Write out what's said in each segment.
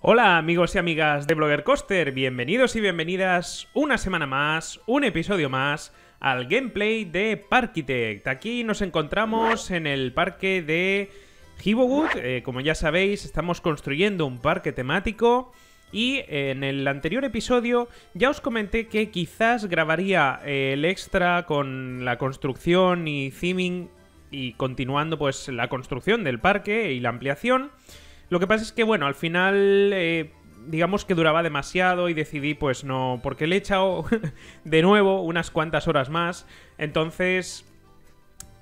Hola amigos y amigas de Blogger Coaster, bienvenidos y bienvenidas una semana más, un episodio más al gameplay de Parkitect. Aquí nos encontramos en el parque de Hibogood, eh, como ya sabéis estamos construyendo un parque temático y en el anterior episodio ya os comenté que quizás grabaría eh, el extra con la construcción y theming y continuando pues la construcción del parque y la ampliación. Lo que pasa es que, bueno, al final... Eh, digamos que duraba demasiado y decidí pues no, porque le he echado de nuevo unas cuantas horas más, entonces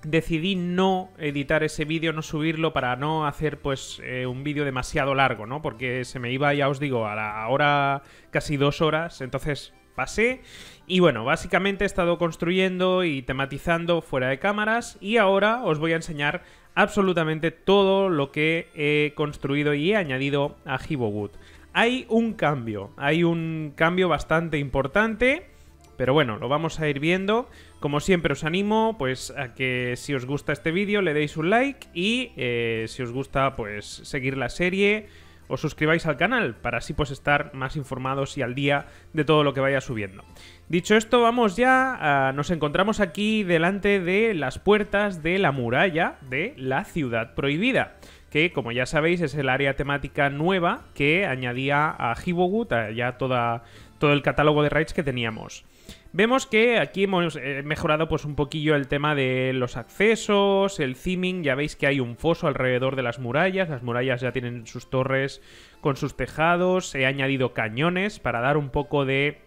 decidí no editar ese vídeo, no subirlo para no hacer pues eh, un vídeo demasiado largo, ¿no? Porque se me iba, ya os digo, a la hora casi dos horas, entonces pasé. Y bueno, básicamente he estado construyendo y tematizando fuera de cámaras y ahora os voy a enseñar absolutamente todo lo que he construido y he añadido a Wood Hay un cambio, hay un cambio bastante importante, pero bueno, lo vamos a ir viendo. Como siempre os animo pues a que si os gusta este vídeo le deis un like y eh, si os gusta pues seguir la serie, os suscribáis al canal para así pues estar más informados y al día de todo lo que vaya subiendo. Dicho esto, vamos ya, nos encontramos aquí delante de las puertas de la muralla de la ciudad prohibida que como ya sabéis es el área temática nueva que añadía a Hibogut, ya toda, todo el catálogo de raids que teníamos. Vemos que aquí hemos eh, mejorado pues un poquillo el tema de los accesos, el theming, ya veis que hay un foso alrededor de las murallas, las murallas ya tienen sus torres con sus tejados, he añadido cañones para dar un poco de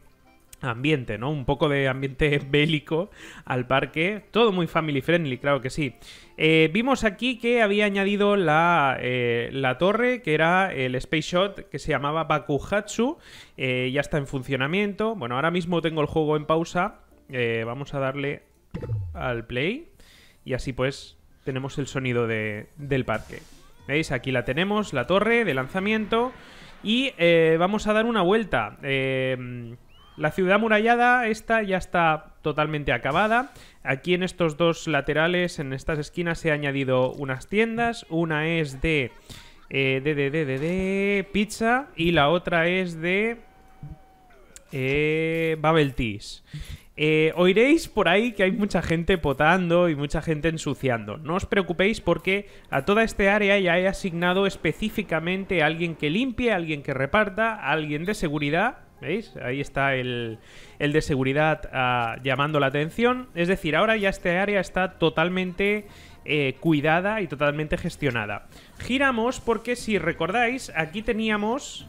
ambiente, ¿no? Un poco de ambiente bélico al parque. Todo muy family friendly, claro que sí. Eh, vimos aquí que había añadido eh, la, torre, que era el Space Shot, que se llamaba Bakuhatsu. Eh, ya está en funcionamiento. Bueno, ahora mismo tengo el juego en pausa. vamos a darle al play. Y así pues tenemos el sonido del parque. ¿Veis? Aquí la tenemos, la torre de lanzamiento. Y vamos a dar una vuelta. Eh... La ciudad amurallada, esta ya está totalmente acabada. Aquí en estos dos laterales, en estas esquinas, se ha añadido unas tiendas. Una es de, eh, de, de, de, pizza y la otra es de eh, Babel eh, oiréis por ahí que hay mucha gente potando y mucha gente ensuciando. No os preocupéis porque a toda esta área ya he asignado específicamente a alguien que limpie, a alguien que reparta, a alguien de seguridad ¿Veis? Ahí está el, de seguridad ah, llamando la atención. Es decir, ahora ya este área está totalmente eh, cuidada y totalmente gestionada. Giramos porque si recordáis, aquí teníamos...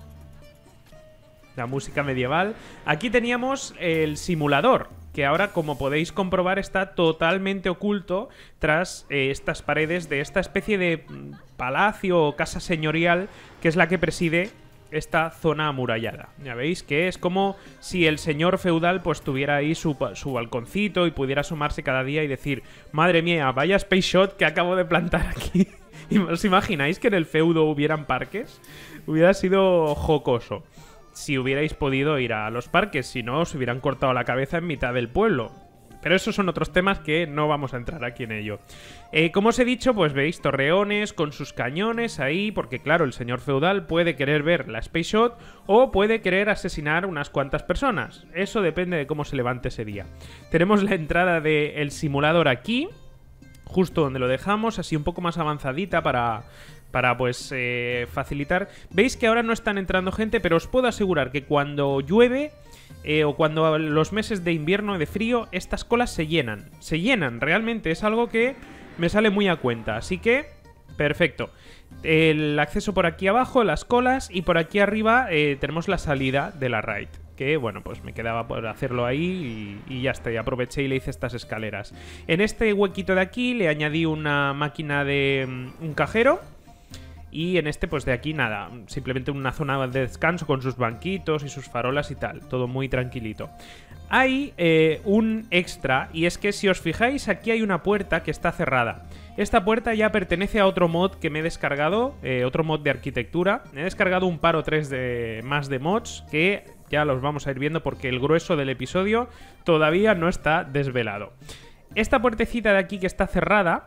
La música medieval. Aquí teníamos el simulador, que ahora, como podéis comprobar, está totalmente oculto tras eh, estas paredes de esta especie de mm, palacio o casa señorial que es la que preside esta zona amurallada. Ya veis que es como si el señor feudal pues tuviera ahí su, su balconcito y pudiera asomarse cada día y decir, madre mía, vaya space shot que acabo de plantar aquí. y ¿Os imagináis que en el feudo hubieran parques? Hubiera sido jocoso. Si hubierais podido ir a los parques, si no, os hubieran cortado la cabeza en mitad del pueblo. Pero esos son otros temas que no vamos a entrar aquí en ello. Eh, como os he dicho, pues veis torreones con sus cañones ahí, porque claro, el señor feudal puede querer ver la Space Shot o puede querer asesinar unas cuantas personas. Eso depende de cómo se levante ese día. Tenemos la entrada del simulador aquí, justo donde lo dejamos, así un poco más avanzadita para, para pues eh, facilitar. Veis que ahora no están entrando gente, pero os puedo asegurar que cuando llueve eh, o cuando los meses de invierno y de frío, estas colas se llenan. Se llenan, realmente es algo que me sale muy a cuenta. Así que, perfecto. El acceso por aquí abajo, las colas, y por aquí arriba eh, tenemos la salida de la raid. Que bueno, pues me quedaba por hacerlo ahí y, y ya está. aproveché y le hice estas escaleras. En este huequito de aquí le añadí una máquina de. Mm, un cajero y en este, pues de aquí nada, simplemente una zona de descanso con sus banquitos y sus farolas y tal, todo muy tranquilito. Hay eh, un extra, y es que si os fijáis, aquí hay una puerta que está cerrada. Esta puerta ya pertenece a otro mod que me he descargado, eh, otro mod de arquitectura. He descargado un par o tres de, más de mods que ya los vamos a ir viendo porque el grueso del episodio todavía no está desvelado. Esta puertecita de aquí que está cerrada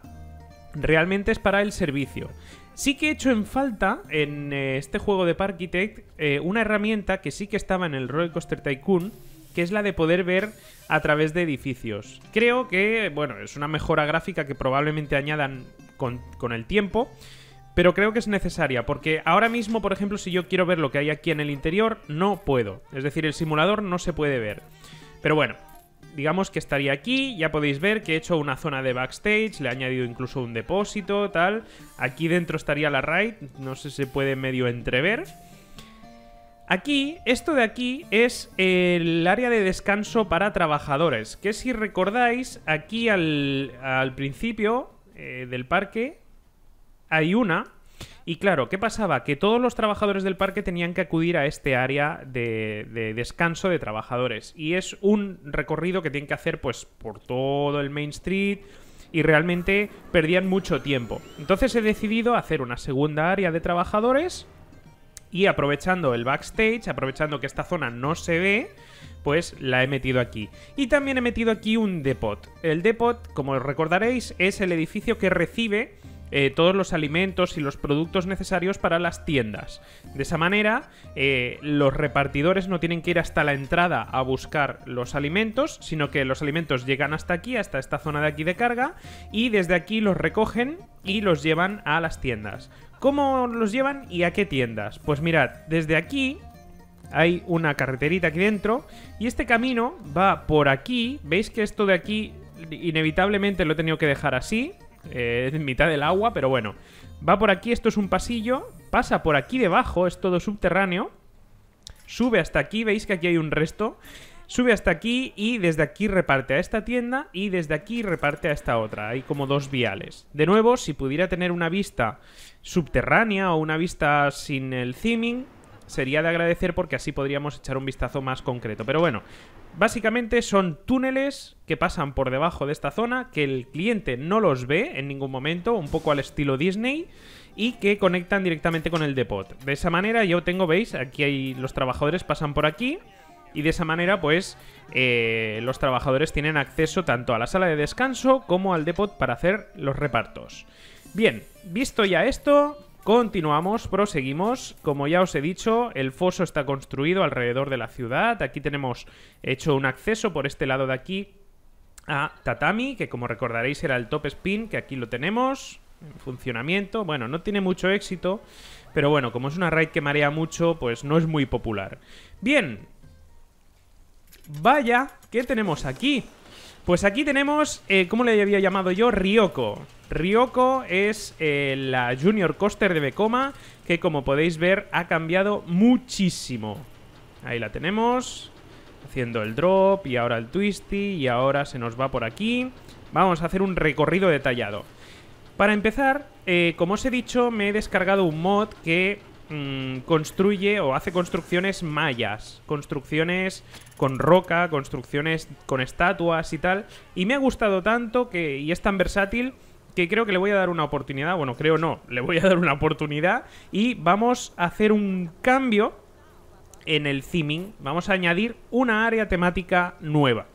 realmente es para el servicio. Sí que he hecho en falta en eh, este juego de Parkitect eh, una herramienta que sí que estaba en el Roller Coaster Tycoon, que es la de poder ver a través de edificios. Creo que, bueno, es una mejora gráfica que probablemente añadan con el tiempo, pero creo que es necesaria, porque ahora mismo, por ejemplo, si yo quiero ver lo que hay aquí en el interior, no puedo. Es decir, el simulador no se puede ver. Pero bueno, digamos que estaría aquí. Ya podéis ver que he hecho una zona de backstage, le he añadido incluso un depósito, tal. Aquí dentro estaría la raid, no sé si se puede medio entrever. Aquí, esto de aquí es el área de descanso para trabajadores, que si recordáis, aquí al, principio eh, del parque hay una y claro, ¿qué pasaba? Que todos los trabajadores del parque tenían que acudir a este área de, descanso de trabajadores. Y es un recorrido que tienen que hacer pues por todo el Main Street y realmente perdían mucho tiempo. Entonces he decidido hacer una segunda área de trabajadores y aprovechando el backstage, aprovechando que esta zona no se ve, pues la he metido aquí. Y también he metido aquí un depot. El depot, como recordaréis, es el edificio que recibe eh, todos los alimentos y los productos necesarios para las tiendas. De esa manera, eh, los repartidores no tienen que ir hasta la entrada a buscar los alimentos, sino que los alimentos llegan hasta aquí, hasta esta zona de aquí de carga, y desde aquí los recogen y los llevan a las tiendas. ¿Cómo los llevan y a qué tiendas? Pues mirad, desde aquí hay una carreterita aquí dentro y este camino va por aquí. ¿Veis que esto de aquí inevitablemente lo he tenido que dejar así? Eh, en mitad del agua, pero bueno. Va por aquí, esto es un pasillo, pasa por aquí debajo, es todo subterráneo. Sube hasta aquí, veis que aquí hay un resto. Sube hasta aquí y desde aquí reparte a esta tienda y desde aquí reparte a esta otra. Hay como dos viales. De nuevo, si pudiera tener una vista subterránea o una vista sin el theming, sería de agradecer porque así podríamos echar un vistazo más concreto. Pero bueno, Básicamente son túneles que pasan por debajo de esta zona, que el cliente no los ve en ningún momento, un poco al estilo Disney, y que conectan directamente con el depot. De esa manera yo tengo, veis, aquí hay los trabajadores pasan por aquí, y de esa manera pues eh, los trabajadores tienen acceso tanto a la sala de descanso como al depot para hacer los repartos. Bien, visto ya esto, Continuamos, proseguimos. Como ya os he dicho, el foso está construido alrededor de la ciudad. Aquí tenemos hecho un acceso por este lado de aquí a Tatami, que como recordaréis era el top spin, que aquí lo tenemos en funcionamiento. Bueno, no tiene mucho éxito, pero bueno, como es una raid que marea mucho, pues no es muy popular. Bien. Vaya, ¿qué tenemos aquí? Pues aquí tenemos, eh, ¿cómo le había llamado yo? Ryoko. Ryoko es eh, la Junior Coaster de Becoma, que como podéis ver ha cambiado muchísimo. Ahí la tenemos, haciendo el drop y ahora el twisty y ahora se nos va por aquí. Vamos a hacer un recorrido detallado. Para empezar, eh, como os he dicho, me he descargado un mod que Mm, construye o hace construcciones mayas, construcciones con roca, construcciones con estatuas y tal. Y me ha gustado tanto que, y es tan versátil que creo que le voy a dar una oportunidad. Bueno, creo no, le voy a dar una oportunidad. Y vamos a hacer un cambio en el theming. Vamos a añadir una área temática nueva.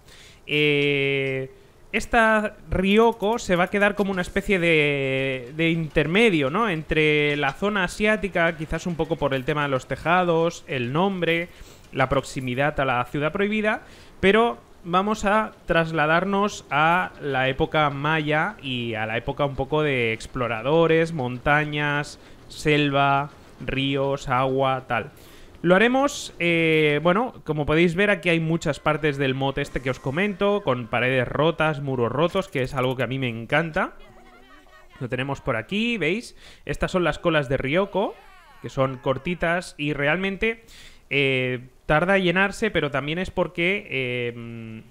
Eh esta Ryoko se va a quedar como una especie de, de, intermedio, ¿no? Entre la zona asiática, quizás un poco por el tema de los tejados, el nombre, la proximidad a la ciudad prohibida, pero vamos a trasladarnos a la época maya y a la época un poco de exploradores, montañas, selva, ríos, agua, tal. Lo haremos, eh, bueno, como podéis ver aquí hay muchas partes del mod este que os comento, con paredes rotas, muros rotos, que es algo que a mí me encanta. Lo tenemos por aquí, ¿veis? Estas son las colas de Ryoko, que son cortitas y realmente eh, tarda a llenarse, pero también es porque eh,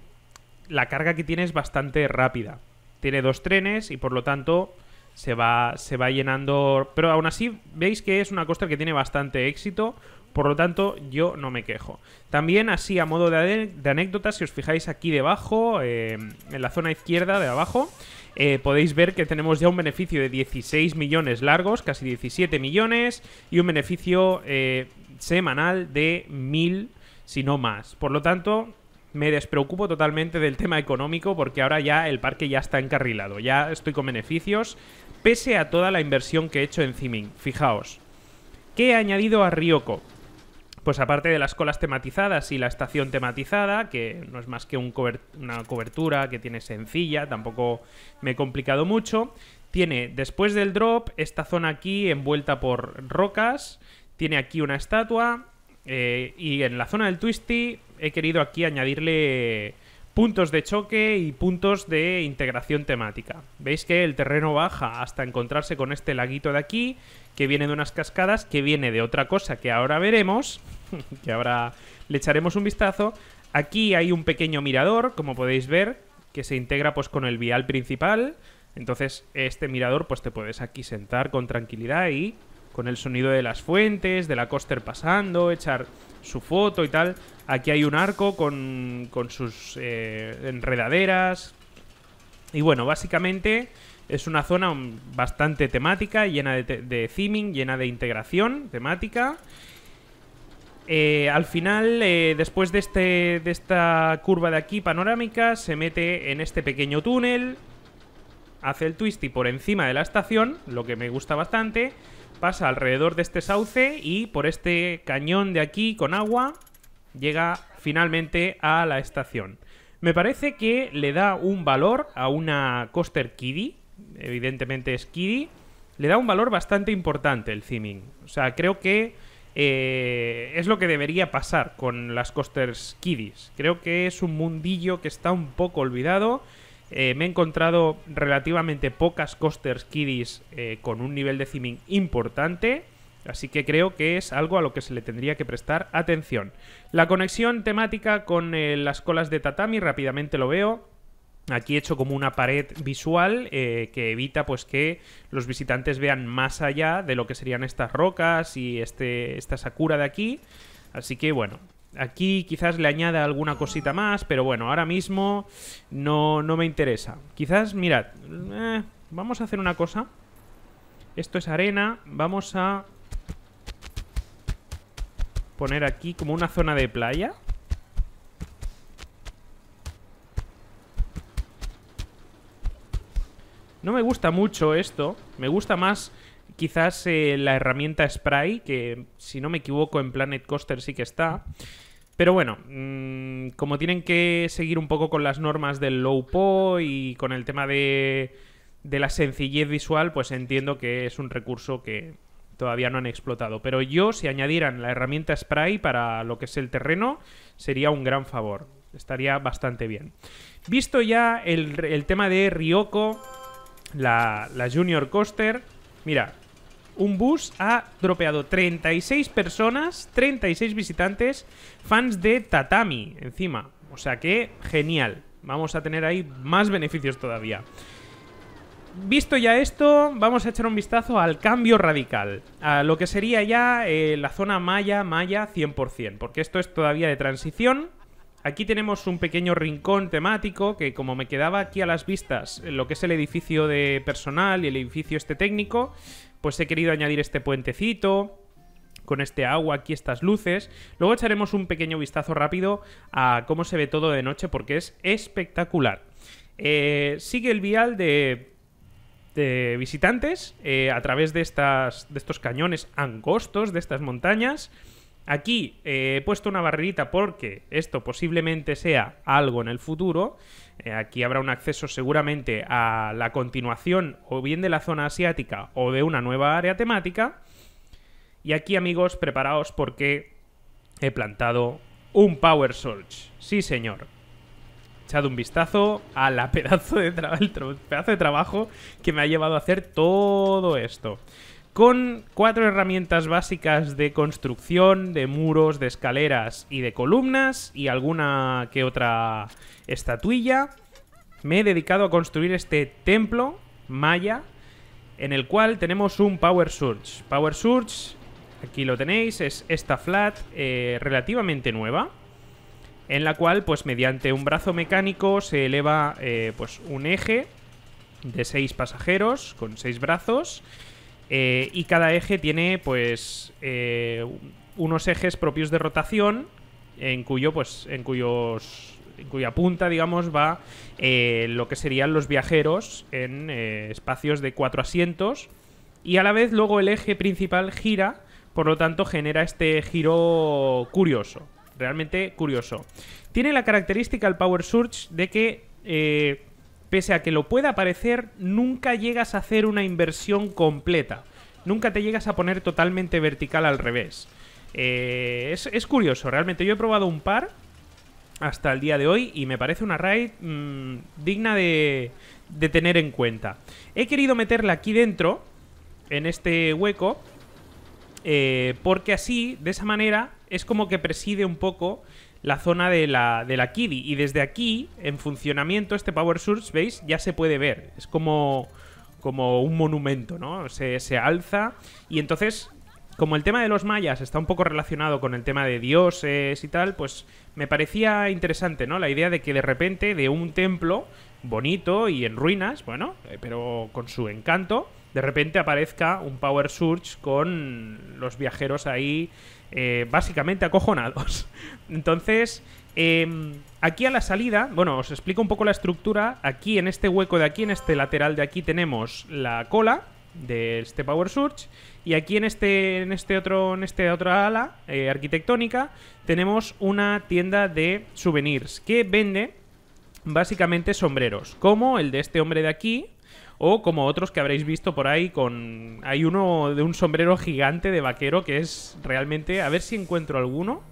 la carga que tiene es bastante rápida. Tiene dos trenes y por lo tanto se va, se va llenando, pero aún así veis que es una costa que tiene bastante éxito por lo tanto, yo no me quejo. También así a modo de, anécdota, si os fijáis aquí debajo, eh, en la zona izquierda de abajo, eh, podéis ver que tenemos ya un beneficio de 16 millones largos, casi 17 millones, y un beneficio eh, semanal de 1000, si no más. Por lo tanto, me despreocupo totalmente del tema económico porque ahora ya el parque ya está encarrilado, ya estoy con beneficios, pese a toda la inversión que he hecho en Ziming. Fijaos, ¿qué he añadido a Ryoko? pues aparte de las colas tematizadas y la estación tematizada, que no es más que una cobertura que tiene sencilla, tampoco me he complicado mucho, tiene después del drop esta zona aquí envuelta por rocas, tiene aquí una estatua eh, y en la zona del twisty he querido aquí añadirle puntos de choque y puntos de integración temática. Veis que el terreno baja hasta encontrarse con este laguito de aquí, que viene de unas cascadas, que viene de otra cosa que ahora veremos, que ahora le echaremos un vistazo. Aquí hay un pequeño mirador, como podéis ver, que se integra pues con el vial principal. Entonces, este mirador pues te puedes aquí sentar con tranquilidad y con el sonido de las fuentes, de la coaster pasando, echar su foto y tal. Aquí hay un arco con, con sus eh, enredaderas. Y bueno, básicamente es una zona bastante temática, llena de, theming, llena de integración temática. Eh, al final, eh, después de, este, de esta curva de aquí panorámica, se mete en este pequeño túnel, hace el twisty por encima de la estación, lo que me gusta bastante, pasa alrededor de este sauce y por este cañón de aquí con agua llega finalmente a la estación. Me parece que le da un valor a una Coaster kiddie, evidentemente es kiddie, le da un valor bastante importante el theming. O sea, creo que eh, es lo que debería pasar con las Coasters Kiddies. Creo que es un mundillo que está un poco olvidado eh, me he encontrado relativamente pocas costers kiddies eh, con un nivel de theming importante, así que creo que es algo a lo que se le tendría que prestar atención. La conexión temática con eh, las colas de tatami rápidamente lo veo. Aquí he hecho como una pared visual que evita pues que los visitantes vean más allá de lo que serían estas rocas y este, esta sakura de aquí. Así que bueno, Aquí quizás le añada alguna cosita más, pero bueno, ahora mismo no, no me interesa. Quizás, mirad, eh, vamos a hacer una cosa. Esto es arena, vamos a poner aquí como una zona de playa. No me gusta mucho esto, me gusta más quizás eh, la herramienta Spray, que si no me equivoco en Planet Coaster sí que está. Pero bueno, mm, como tienen que seguir un poco con las normas del low po y con el tema de, la sencillez visual, pues entiendo que es un recurso que todavía no han explotado. Pero yo, si añadieran la herramienta Spray para lo que es el terreno, sería un gran favor. Estaría bastante bien. Visto ya el, tema de Ryoko, la, la Junior Coaster, mira, un bus ha dropeado 36 personas, 36 visitantes, fans de Tatami encima. O sea que genial. Vamos a tener ahí más beneficios todavía. Visto ya esto, vamos a echar un vistazo al cambio radical, a lo que sería ya eh, la zona maya, maya 100%, porque esto es todavía de transición. Aquí tenemos un pequeño rincón temático que como me quedaba aquí a las vistas lo que es el edificio de personal y el edificio este técnico, pues he querido añadir este puentecito con este agua, aquí estas luces. Luego echaremos un pequeño vistazo rápido a cómo se ve todo de noche porque es espectacular. Eh, sigue el vial de, de visitantes eh, a través de, de estos cañones angostos, de estas montañas. Aquí eh, he puesto una barrerita porque esto posiblemente sea algo en el futuro. Eh, aquí habrá un acceso seguramente a la continuación o bien de la zona asiática o de una nueva área temática. Y aquí amigos, preparaos porque he plantado un Power Surge. Sí señor, echad un vistazo al pedazo de trabajo que me ha llevado a hacer todo esto con cuatro herramientas básicas de construcción, de muros, de escaleras y de columnas y alguna que otra estatuilla. Me he dedicado a construir este templo maya en el cual tenemos un Power Surge. Power Surge, aquí lo tenéis, es esta flat eh, relativamente nueva en la cual pues mediante un brazo mecánico se eleva eh, pues un eje de seis pasajeros con seis brazos eh, y cada eje tiene, pues, eh, unos ejes propios de rotación en cuyo, pues, en cuyos cuya punta, digamos, va eh, lo que serían los viajeros en espacios de cuatro asientos. Y a la vez luego el eje principal gira, por lo tanto genera este giro curioso, realmente curioso. Tiene la característica el Power Surge de que pese a que lo pueda parecer, nunca llegas a hacer una inversión completa. Nunca te llegas a poner totalmente vertical al revés. Eh, es, curioso, realmente yo he probado un par hasta el día de hoy y me parece una raid mm, digna de, tener en cuenta. He querido meterla aquí dentro, en este hueco, eh, porque así, de esa manera, es como que preside un poco la zona de la, de la Kiddy. Y desde aquí, en funcionamiento, este Power Source, ¿veis? Ya se puede ver. Es como, como un monumento, ¿no? Se, se alza y entonces... Como el tema de los mayas está un poco relacionado con el tema de dioses y tal, pues me parecía interesante, ¿no? La idea de que de repente de un templo bonito y en ruinas, bueno, eh, pero con su encanto, de repente aparezca un Power Surge con los viajeros ahí eh, básicamente acojonados. Entonces, em, aquí a la salida, bueno, os explico un poco la estructura. Aquí en este hueco de aquí, en este lateral de aquí, tenemos la cola de este Power Surge. Y aquí en este, en este otro, en este otra ala eh, arquitectónica, tenemos una tienda de souvenirs que vende básicamente sombreros, como el de este hombre de aquí, o como otros que habréis visto por ahí con hay uno de un sombrero gigante de vaquero que es realmente a ver si encuentro alguno.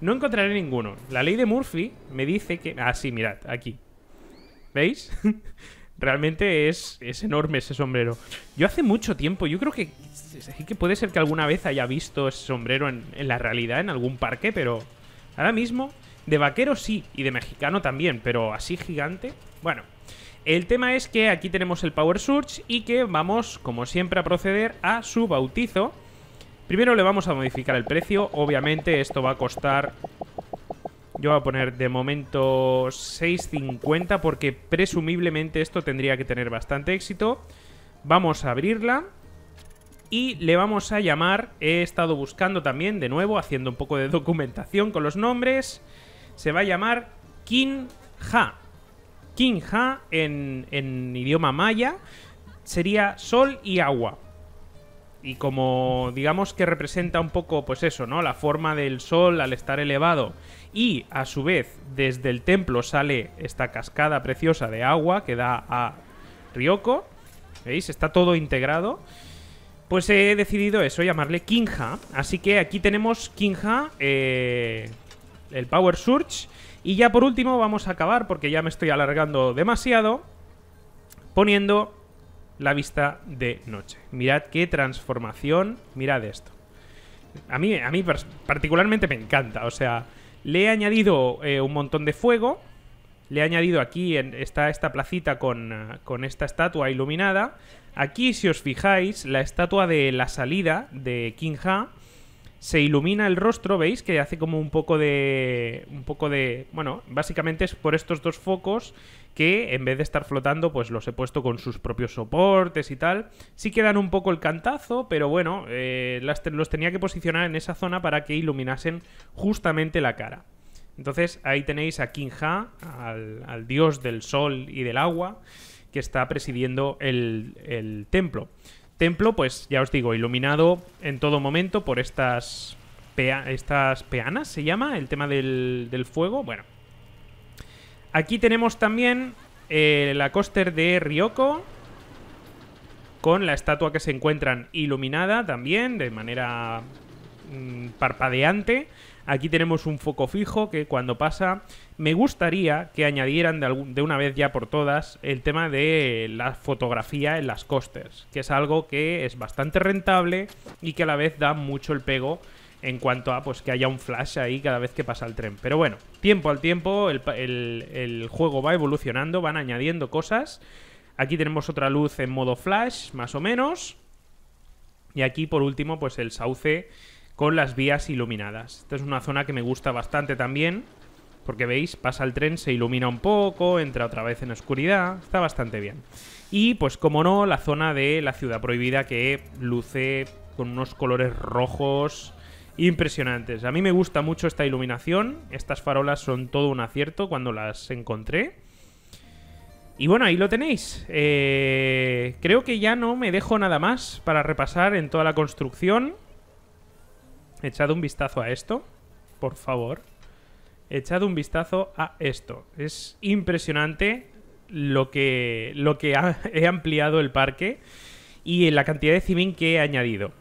No encontraré ninguno. La ley de Murphy me dice que ah sí, mirad, aquí. ¿Veis? Realmente es, es enorme ese sombrero. Yo hace mucho tiempo, yo creo que, que puede ser que alguna vez haya visto ese sombrero en, en la realidad, en algún parque, pero ahora mismo de vaquero sí, y de mexicano también, pero así gigante. Bueno, el tema es que aquí tenemos el Power Surge y que vamos, como siempre, a proceder a su bautizo. Primero le vamos a modificar el precio. Obviamente esto va a costar... Yo voy a poner de momento 6.50 porque presumiblemente esto tendría que tener bastante éxito. Vamos a abrirla y le vamos a llamar... He estado buscando también, de nuevo, haciendo un poco de documentación con los nombres. Se va a llamar Ha Kinja en, idioma maya sería sol y agua y como digamos que representa un poco pues eso, ¿no? La forma del sol al estar elevado y a su vez desde el templo sale esta cascada preciosa de agua que da a Ryoko, ¿veis? Está todo integrado. Pues he decidido eso, llamarle Kinja. Así que aquí tenemos Kinja, eh, el Power Surge y ya por último vamos a acabar, porque ya me estoy alargando demasiado, poniendo la vista de noche. Mirad qué transformación, mirad esto. A mí, a mí particularmente me encanta, o sea, le he añadido eh, un montón de fuego, le he añadido aquí, está esta placita con, eh, con esta estatua iluminada. Aquí, si os fijáis, la estatua de la salida de King Ha se ilumina el rostro, ¿veis? Que hace como un poco de... un poco de... bueno, básicamente es por estos dos focos que en vez de estar flotando, pues los he puesto con sus propios soportes y tal. Sí quedan un poco el cantazo, pero bueno, eh, los tenía que posicionar en esa zona para que iluminasen justamente la cara. Entonces ahí tenéis a King al, al dios del sol y del agua, que está presidiendo el templo. Templo, pues ya os digo, iluminado en todo momento por estas, estas peanas, se llama, el tema del, fuego. Bueno, aquí tenemos también eh, la coster de Ryoko con la estatua que se encuentran iluminada también de manera mm, parpadeante. Aquí tenemos un foco fijo que cuando pasa, me gustaría que añadieran de, una vez ya por todas el tema de la fotografía en las costes, que es algo que es bastante rentable y que a la vez da mucho el pego en cuanto a pues que haya un flash ahí cada vez que pasa el tren. Pero bueno, tiempo al tiempo el, el, juego va evolucionando, van añadiendo cosas. Aquí tenemos otra luz en modo flash, más o menos. Y aquí por último pues el sauce con las vías iluminadas. Esta es una zona que me gusta bastante también, porque veis, pasa el tren, se ilumina un poco, entra otra vez en oscuridad, está bastante bien. Y pues como no, la zona de la ciudad prohibida que luce con unos colores rojos impresionantes. A mí me gusta mucho esta iluminación, estas farolas son todo un acierto cuando las encontré. Y bueno, ahí lo tenéis. Eh, creo que ya no me dejo nada más para repasar en toda la construcción. Echad un vistazo a esto, por favor. Echad un vistazo a esto. Es impresionante lo que, lo que he ampliado el parque y la cantidad de cimín que he añadido.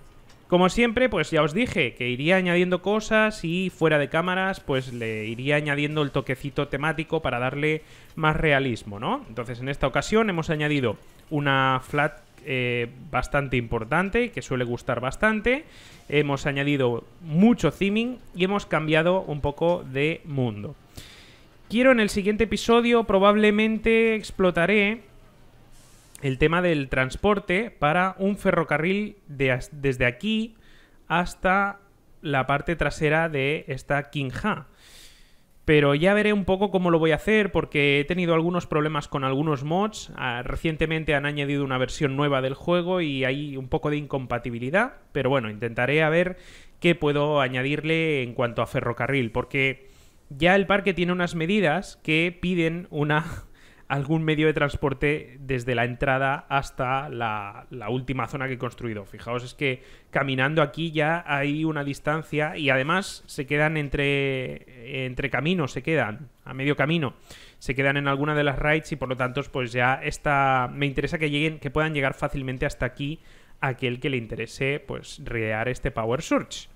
Como siempre, pues ya os dije que iría añadiendo cosas y fuera de cámaras, pues le iría añadiendo el toquecito temático para darle más realismo, ¿no? Entonces, en esta ocasión hemos añadido una flat eh, bastante importante, que suele gustar bastante. Hemos añadido mucho theming y hemos cambiado un poco de mundo. Quiero en el siguiente episodio probablemente explotaré el tema del transporte para un ferrocarril desde aquí hasta la parte trasera de esta Kinja pero ya veré un poco cómo lo voy a hacer porque he tenido algunos problemas con algunos mods. Ah, recientemente han añadido una versión nueva del juego y hay un poco de incompatibilidad, pero bueno, intentaré a ver qué puedo añadirle en cuanto a ferrocarril, porque ya el parque tiene unas medidas que piden una algún medio de transporte desde la entrada hasta la, última zona que he construido. Fijaos, es que caminando aquí ya hay una distancia y además se quedan entre, entre caminos, se quedan a medio camino, se quedan en alguna de las raids y por lo tanto pues ya está. me interesa que lleguen, que puedan llegar fácilmente hasta aquí aquel que le interese pues rear este Power Surge.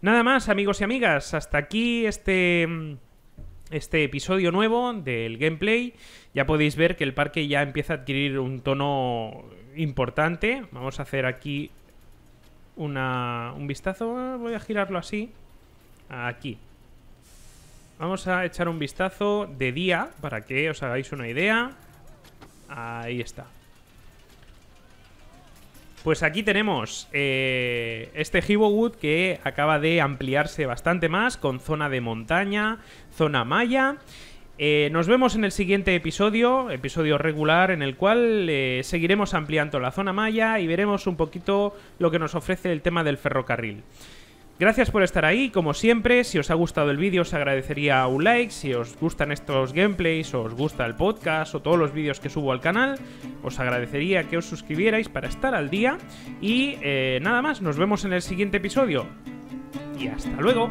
Nada más amigos y amigas, hasta aquí este este episodio nuevo del gameplay, ya podéis ver que el parque ya empieza a adquirir un tono importante. Vamos a hacer aquí una, un vistazo. Ah, voy a girarlo así. Aquí. Vamos a echar un vistazo de día para que os hagáis una idea. Ahí está. Pues aquí tenemos eh, este wood que acaba de ampliarse bastante más con zona de montaña, Zona Maya. Eh, nos vemos en el siguiente episodio, episodio regular, en el cual eh, seguiremos ampliando la zona maya y veremos un poquito lo que nos ofrece el tema del ferrocarril. Gracias por estar ahí, como siempre, si os ha gustado el vídeo os agradecería un like, si os gustan estos gameplays, os gusta el podcast o todos los vídeos que subo al canal, os agradecería que os suscribierais para estar al día y eh, nada más, nos vemos en el siguiente episodio y hasta luego.